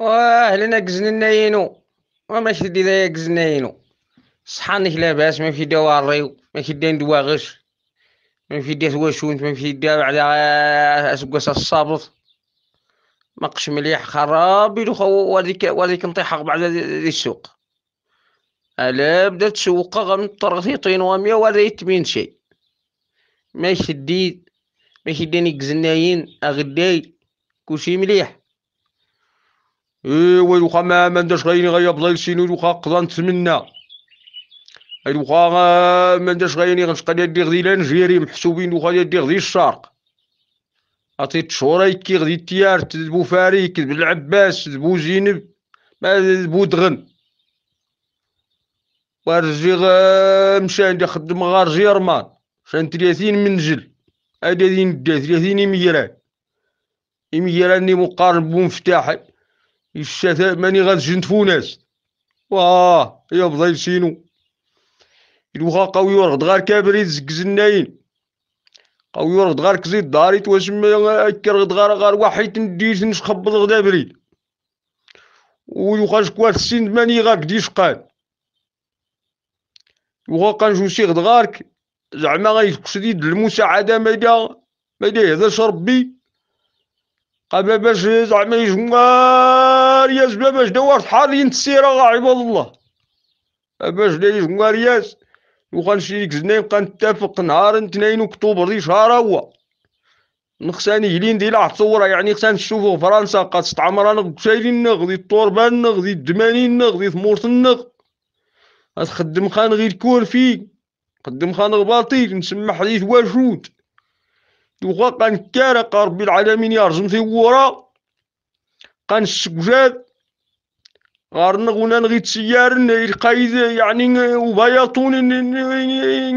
واهلا كزننا ينو وما شدي ذا كزننا ينو صحانك لاباس ما في دواء الريو ما في دين دواء غش ما في دين واشونت ما في دين على اسقس الصابط مقش مليح خرابي وهذيك وهذيك نطيح بعد ذي السوق الا بدا تسوق غم طرغتي طين ومية ولا يتمين شي ما شديد ما شديني كزناين اغداي كلشي مليح ايوا يوخا ما منداش غاين غايا بلايصين دوخا قضا آه، ما دوخا منداش غاين غنشقى دير غدي لانجيري محسوبين دوخا دير غدي الشرق عطي كي غدي تيارت فاريك تذبو العباس تذبو زينب ما تذبو دغن وارجي مشان خدم غار جيرمان شان ثلاثين منجل دين دا ثلاثين ميران ميران مقارن بمفتاحي الشتاء ماني غتجند فوناس واه يا بضاي شينو الوغا قوي ورد غار كابري تزكز الناين قوي ورد غار كزيد داريت واش ما كرغد غار غار واحد نديت نخبط غدا بريد ويوخا شكوات السين ماني غاك دي قاد وخا قنجو شي غد غارك زعما غيكسد يد المساعده مادا مادا هذا ربي قبل باش زعما يجمار ياس بلا باش دوار حالي نتسيرا عباد الله باش دا يجمار ياس وغنمشي ديك زنايم نتفق نهار اثنين اكتوبر دي شهر هو نخساني هلين ديال عطورة يعني خسان نشوفو فرنسا قد استعمر انا قشايلين نغ دي الطوربان نغ دي الدمانين نغ دي النغ هتخدم خان غير كور فيه خدم خان باطيل نسمح ليه واشوت قان كارق ربي العالمين يرزم في ورا قنسكجاد غارنا غونا نغيت سيار القايد يعني وبياطون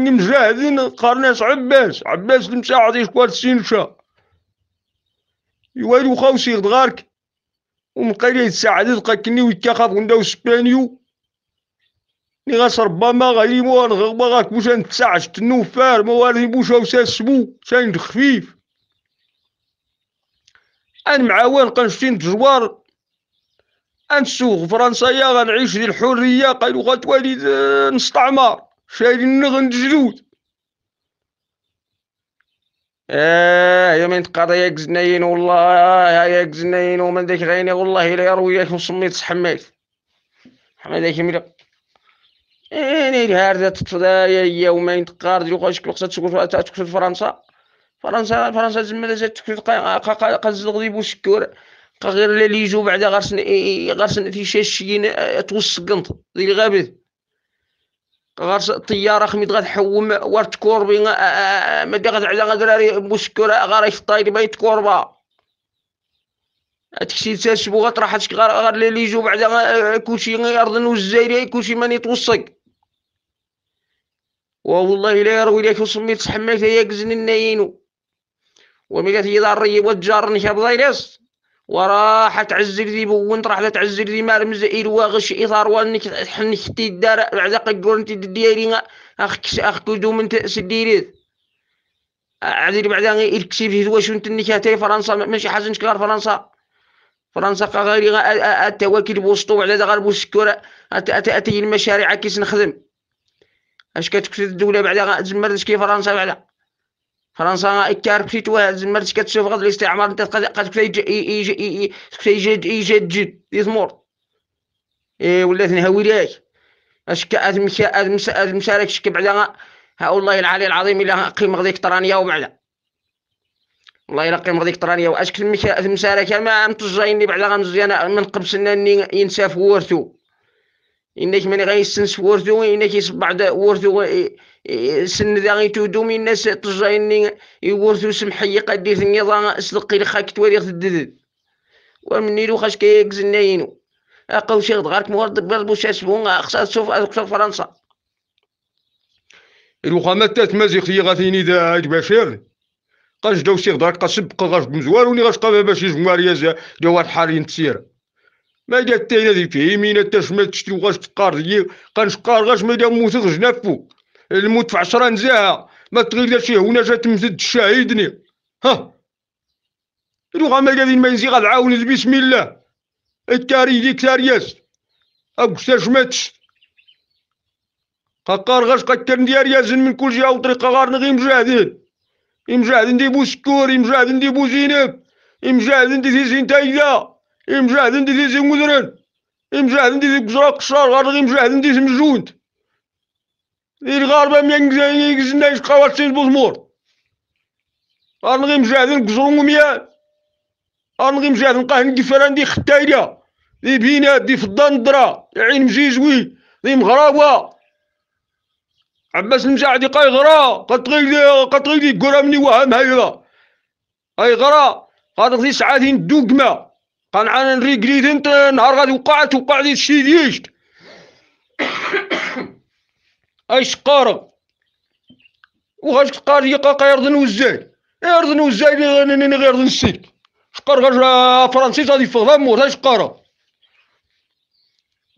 نمجاهدين قارناس عباس عباس المساعد يشكوال السينشا يوالو سيغد غارك ومقالي يتساعد تلقى كني ويتكاخف ونداو سبانيو ني غاس ربما غالي غيموان غربا غاكبوش نتسعش تنوفار موالي بوشا وساسبو شان خفيف أن معاون قنشتين تجوار فرنسا يا غنعيش دي الحرية قالو غتولي آه، نستعمر شايلين نغن جلود آه،, اه يا من تقاضى يا زناين والله يا زناين ومن داك غيني والله الا يرويك وصميت صحميت حماد داك ملي يعني إيه، هاردة تطفى يومين تقارد يوقع شكل خصها تكسر فرنسا فرنسا فرنسا قا تكسر قز غادي بوشكور غير اللي يجو بعدا غرسن غرسن في شاشين آه، توسقنط ديال غابد غرس الطياره خميت غتحوم وارت كوربي آه، آه، على غتعلى راري بوشكور غاريش طاير بيت كوربا تكسي تاسبو غطرح غار اللي يجو بعدا غير غيرضن والجزائري كلشي ماني توصق والله لا يروي لك وصمي تحملت يا قزن الناينو وملات يضري وجار نشاب ضايلاس وراح تعزل ذي بون راح تعزل ذي مال مزئيل واغش اثار وانك حنك الدار بعد قدر انت ديالي اخكس اخك دوم انت سديريت عزيز بعد الكسيب هذو واش انت نكاتي فرنسا ماشي حاجه كار فرنسا فرنسا غير التواكل بوسطو على غير بوسكور اتي المشاريع كيس نخدم اش كتكتب الدوله بعدا تزمرت كي فرنسا بعدا فرنسا كاربتيت واحد زمرت كتشوف غد الاستعمار انت قد اي يجد جد يثمر اي ولات نهوي ليك اش شك بعدا ها والله العلي العظيم الا قيم غديك طرانيه وبعدا والله الا قيم غديك طرانيه واش كتمشارك ما متجايني بعدا غنزيان من قبسنا اني ينساف ورثو إنك من غير سنس ورثو إنك يصبع ورثو سن ذا غي تودوم الناس تجا يورثو سمحي قد يثني صدقي لخاك توريخ الددد ومن لو خاش كيك زناينو أقو شيخ غارك مورد بربو شاسبون أخصاد تشوف أخصى فرنسا إلو تات مازيخ خي غاثيني دا بشير قاش دو شيخ دارك قاسب قاش بمزوار وني غاش قابا باش يجمع ريازا دوار حارين تسير ما جات تاينا ذيك يمينا تا ما تشتي وغاش تقار لي قانش قار غاش ما موت غش نافو الموت في عشرة نزاها ما تغير شي هنا جات مزد شاهدني ها لو غا قاعدين ما ينزي غنعاون بسم الله التاري ديك تارياس اكساش ماتش قاقار غاش قاكر ديال يازن من كل جهه وطريقه غار غير مجاهدين مجاهدين بو سكور مجاهدين بو زينب مجاهدين دي زين تايدا المجاهدين ديال زي مدرن المجاهدين ديال زي قشار غارغ زي ديال دي الغاربه ميان يجزناش قواتين بوزمور غارغ مجاهدين قزرون وميان غارغ مجاهدين قاهن كفران دي ختايله دي بينات دي فضان درا عين مجيزوي دي مغراوه عباس المجاعد قاي غرا قطغي قطغي دي قرا مني وهم هيلا اي غرا قاطغي سعادين دوقما قال انا نريق انت نهار غادي وقعت وقع لي شي ديش اي شقاره وغاش قال يقا قاقا يرضن وزايد يرضن وزايد انا غير نسيت شقار غاش فرنسي غادي فغدا مور اي شقاره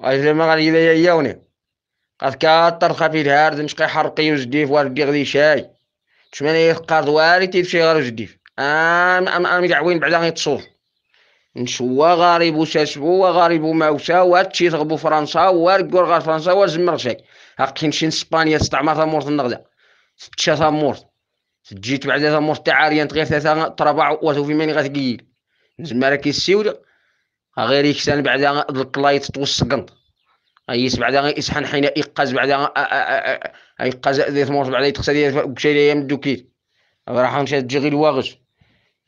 اي زعما غادي يبيع ياوني قد كاتر خفيف هارد نشقي حرقي وزديف واردي غادي شاي شمن قرض واري تيمشي غير وزديف ام ام ام قاعوين بعدا غيتصوف نشوا غارب ساسبو وغارب ماوسا وهادشي تغبو فرنسا واركور غار فرنسا وزمرشاي هاقي نمشي لسبانيا استعمار تمورت النغلا تشا تمورت تجي بعدا تمورت تاع عريان تغير ثلاثة تربع واتو في ماني غتقيل زعما راكي السيولة غير يكسان بعدا الكلايت توسقنط ايس بعدا غير يسحن حين ايقاز بعدا ايقاز ذي بعدا يتقسى ديال كشي ليا مدوكيل راح نمشي تجي غير الواغش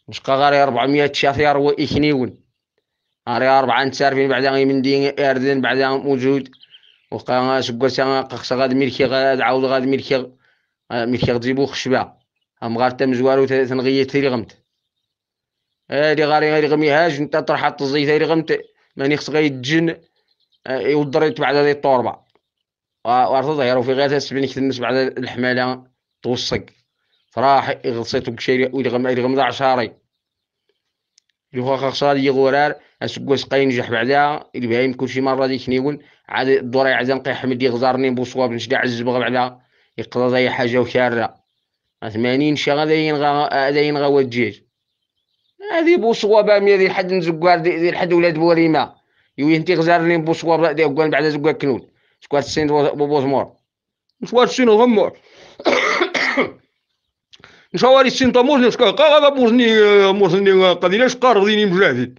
نشقى غاري 400 شاثيار وإكنيون غاري أربعة نتسارفين بعدا غي من دين أردن بعدا موجود وقا سكر سانا قخص غاد ميركي غاد عاود غاد ميركي ميركي غتجيبو خشبة أم غار تم زوارو تنغية تيري غمت هادي غاري غاري غمي هاج نتا طرح حط الزيت هادي غمت ماني خص غي تجن آه، يودريت بعد هذه الطوربة وارتضى يرو في غير تسبني كتنس بعد الحمالة توصق فراح غلصيتو كشيري ويدغم يدغم ضاع شاري يوخا خا خصاد يغورار اسقوس قاين جح بعدا البهايم كلشي مره ديك نيون عاد الدور عاد نقي حمد يغزرني بوصواب نشدع الزبغ بعدا يقضى زي حاجه وشارة ثمانين شا غادا ينغا غادا ينغا والدجاج هذه بوصواب امي ذي حد نزكوار ذي حد ولاد بوريما يوي انتي غزرني بوصواب دي كوان بعدا زكوا كنون سكوات السين بوزمور سكوات السين غمور موزني السنطاموس نسكا قاغا موزني موزني قديلاش قارضيني مجاهد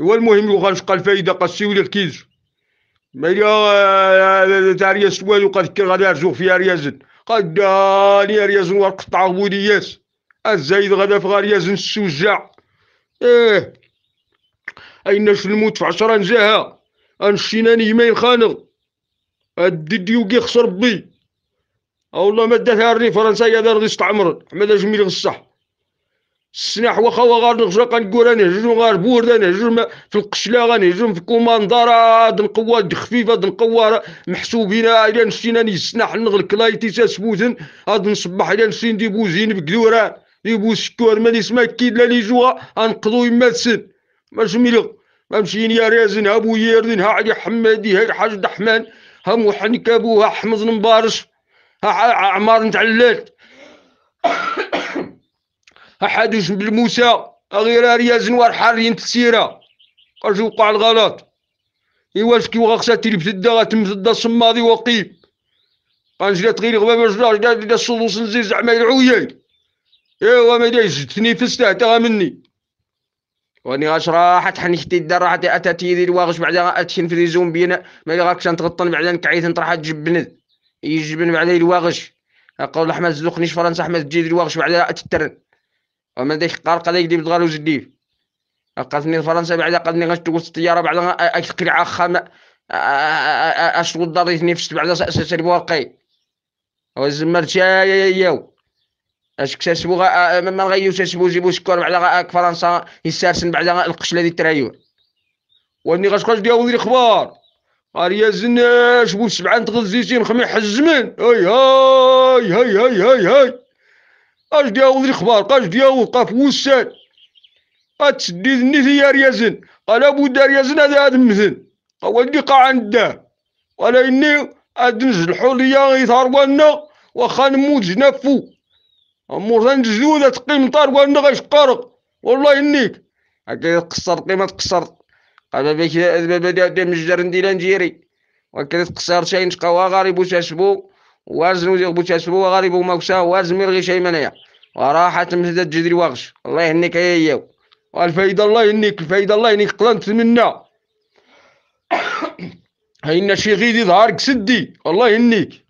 هو المهم يوخانش قال الفايدة قسي ولا الكيز ما يا تاع رياض سواد وقد غادي يرزوق فيها ريازن قد داني رياض وقطع بودياس الزايد غدا في غاريازن السوزع ايه ايناش الموت في عشرة نزاها انشيناني يمين خانق الديديو كي خسر بي او الله ما دات هارني فرنسا يا دار غيص تعمر حمد جميل غصح السناح واخا هو غار نغجا قنقول انا جوج غار بورد انا جوج في القشله غاني جوج في كوماندارا هاد القوات خفيفه هاد القوه محسوبين الى نشينا نسينا نسنا حنغ الكلايتي سبوزن هاد نصبح الى نسي ندي بوزين بكدوره بكدوران بوز شكور ما نسمع كيد لا لي جوا انقضوا يما السن ما جميل ما مشين يا رازن ابو يردن ها علي حمادي ها الحاج دحمان ها محنكابو ابوها حمز المبارش عمار نتاع اللات حادوش بالموسى غير ريا نوار حارين تسيرة قرش وقع الغلط يواش كي وغاخسا تيلي بتدا غاتمس الدا صماضي وقيب قنجلات غير غباب رجلا جداد دا الصدوس نزي زعما العوياي ايوا ما دايش تني فسته تا مني واني غاش راح تحني حتى الدار راح اتاتي ذي الواغش بعدا اتشن في زوم زومبينا ما غاكش نتغطن بعدا نكعيت نطرح تجبند يجبن بعدا الواغش قال احمد زلقنيش فرنسا احمد تجي الواغش بعدا تترن وما داك قال قال يدي بدغال وجديف قاتني فرنسا بعدا غاش تقول الطياره بعدا قلعه خام اش ضريت نفس بعدا سير واقي وزمرت يا ياو اش كتسبو ما غيكتسبو جيبو شكور بعدا فرنسا يسارسن بعدا القش الذي ترايون وني غتخرج ديال خبار يا زناش شبو سبعان تغزيتين خمي حزمن هاي هاي هاي هاي هاي هاي اش دياوض الخبار قاش دياوض قاف وسان اتسدي ذني يا ريازن قال ابو دار زن هذا هذا مثل دي قاع عنده ولا اني ادنز الحريه يثار وانا واخا نموت جنفو امور تنجزو ذا تقيم طار وانا غاش قارق والله انيك هكا قصر قيمه قصر هذا باش الباب ديال مجدر نديلا نجيري وكذا قصار شيء نشقوا غارب وشاشبو وازن وزيغ بوشاشبو وغارب وموسى وازن ميرغي شيء منايا وراحة مهدد جدري واغش الله يهنيك يا ياو والفايدة الله يهنيك الفايدة الله يهنيك قلنت منا هين شي غيدي ظهرك سدي الله يهنيك